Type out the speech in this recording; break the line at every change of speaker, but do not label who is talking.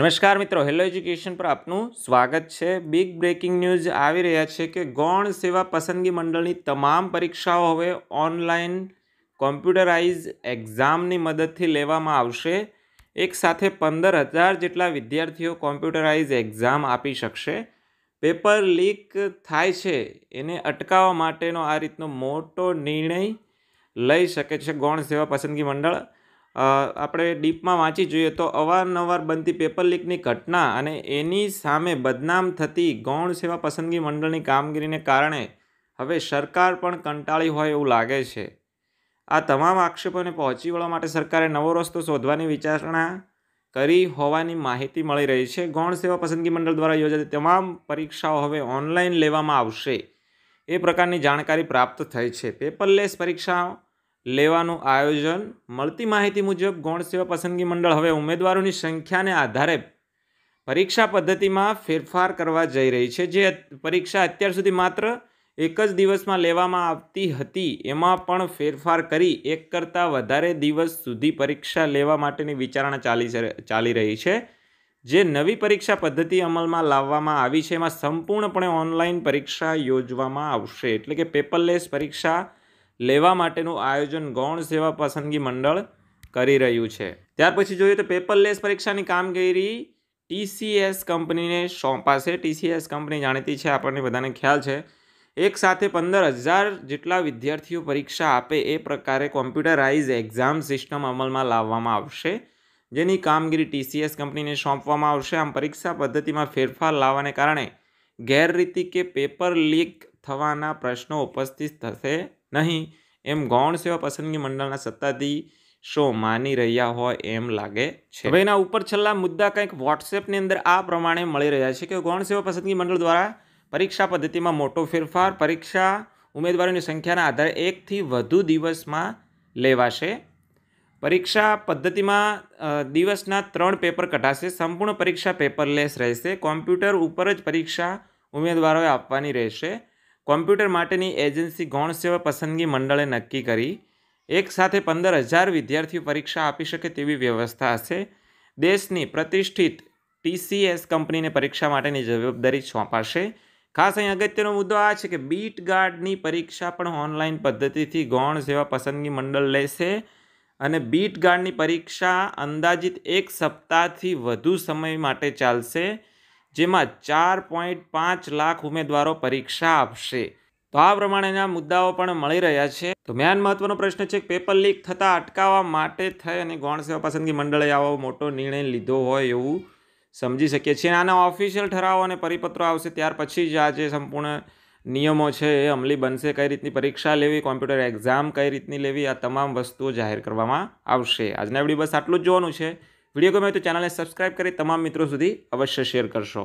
નમસ્કાર મિત્રો hello education પર આપનું સ્વાગત છે બિગ બ્રેકિંગ ન્યૂઝ આવી રહ્યા છે કે ગૌણ સેવા પસંદગી મંડળની તમામ પરીક્ષાઓ હવે ઓનલાઈન કોમ્પ્યુટરાઇઝ એક્ઝામની મદદથી લેવામાં આવશે એક સાથે પંદર હજાર જેટલા વિદ્યાર્થીઓ કોમ્પ્યુટરાઇઝ એક્ઝામ આપી શકશે પેપર લીક થાય છે એને અટકાવવા માટેનો આ રીતનો મોટો નિર્ણય લઈ શકે છે ગૌણ સેવા પસંદગી મંડળ આપણે ડીપમાં વાંચી જોઈએ તો અવારનવાર બનતી પેપર લીકની ઘટના અને એની સામે બદનામ થતી ગૌણ સેવા પસંદગી મંડળની કામગીરીને કારણે હવે સરકાર પણ કંટાળી હોય એવું લાગે છે આ તમામ આક્ષેપોને પહોંચી વળવા માટે સરકારે નવો રસ્તો શોધવાની વિચારણા કરી હોવાની માહિતી મળી રહી છે ગૌણ સેવા પસંદગી મંડળ દ્વારા યોજાતી તમામ પરીક્ષાઓ હવે ઓનલાઈન લેવામાં આવશે એ પ્રકારની જાણકારી પ્રાપ્ત થઈ છે પેપરલેસ પરીક્ષાઓ લેવાનું આયોજન મળતી માહિતી મુજબ ગૌણ સેવા પસંદગી મંડળ હવે ઉમેદવારોની સંખ્યાને આધારે પરીક્ષા પદ્ધતિમાં ફેરફાર કરવા જઈ રહી છે જે પરીક્ષા અત્યાર સુધી માત્ર એક જ દિવસમાં લેવામાં આવતી હતી એમાં પણ ફેરફાર કરી એક કરતાં વધારે દિવસ સુધી પરીક્ષા લેવા માટેની વિચારણા ચાલી ચાલી રહી છે જે નવી પરીક્ષા પદ્ધતિ અમલમાં લાવવામાં આવી છે એમાં સંપૂર્ણપણે ઓનલાઈન પરીક્ષા યોજવામાં આવશે એટલે કે પેપરલેસ પરીક્ષા લેવા માટેનું આયોજન ગૌણ સેવા પસંદગી મંડળ કરી રહ્યું છે ત્યાર પછી જોઈએ તો પેપરલેસ પરીક્ષાની કામગીરી ટીસીએસ કંપનીને પાસે ટીસીએસ કંપની જાણીતી છે આપણને બધાને ખ્યાલ છે એક સાથે પંદર હજાર જેટલા વિદ્યાર્થીઓ પરીક્ષા આપે એ પ્રકારે કોમ્પ્યુટરાઇઝ એક્ઝામ સિસ્ટમ અમલમાં લાવવામાં આવશે જેની કામગીરી ટીસીએસ કંપનીને સોંપવામાં આવશે આમ પરીક્ષા પદ્ધતિમાં ફેરફાર લાવવાને કારણે ગેરરીતિ કે પેપર લીક થવાના પ્રશ્નો ઉપસ્થિત થશે નહીં એમ ગૌણ સેવા પસંદગી મંડળના શો માની રહ્યા હોય એમ લાગે છે હવે એના ઉપર છેલ્લા મુદ્દા કંઈક વોટ્સએપની અંદર આ પ્રમાણે મળી રહ્યા છે કે ગૌણ સેવા પસંદગી મંડળ દ્વારા પરીક્ષા પદ્ધતિમાં મોટો ફેરફાર પરીક્ષા ઉમેદવારોની સંખ્યાના આધારે એકથી વધુ દિવસમાં લેવાશે પરીક્ષા પદ્ધતિમાં દિવસના ત્રણ પેપર કઢાશે સંપૂર્ણ પરીક્ષા પેપરલેસ રહેશે કોમ્પ્યુટર ઉપર જ પરીક્ષા ઉમેદવારોએ આપવાની રહેશે કોમ્પ્યુટર માટેની એજન્સી ગૌણ સેવા પસંદગી મંડળે નક્કી કરી એક સાથે પંદર હજાર વિદ્યાર્થીઓ પરીક્ષા આપી શકે તેવી વ્યવસ્થા હશે દેશની પ્રતિષ્ઠિત ટીસીએસ કંપનીને પરીક્ષા માટેની જવાબદારી સોંપાશે ખાસ અહીં અગત્યનો મુદ્દો આ છે કે બીટ ગાર્ડની પરીક્ષા પણ ઓનલાઈન પદ્ધતિથી ગૌણ સેવા પસંદગી મંડળ લેશે અને બીટ ગાર્ડની પરીક્ષા અંદાજિત એક સપ્તાહથી વધુ સમય માટે ચાલશે જેમાં ચાર પોઈન્ટ પાંચ લાખ ઉમેદવારો પરીક્ષા આપશે તો આ પ્રમાણેના મુદ્દાઓ પણ મળી રહ્યા છે તો મેન મહત્વનો પ્રશ્ન છે કે પેપર લીક થતાં અટકાવવા માટે થઈ અને ગૌણ સેવા પસંદગી મંડળે આવો મોટો નિર્ણય લીધો હોય એવું સમજી શકીએ છીએ આના ઓફિશિયલ ઠરાવો અને પરિપત્રો આવશે ત્યાર પછી જ આ જે સંપૂર્ણ નિયમો છે એ અમલી બનશે કઈ રીતની પરીક્ષા લેવી કોમ્પ્યુટર એક્ઝામ કઈ રીતની લેવી આ તમામ વસ્તુઓ જાહેર કરવામાં આવશે આજના વિડીયો બસ આટલું જ જોવાનું છે વિડીયો ગમે તો ચેનલને સબસ્ક્રાઈબ કરી તમામ મિત્રો સુધી અવશ્ય શેર કરશો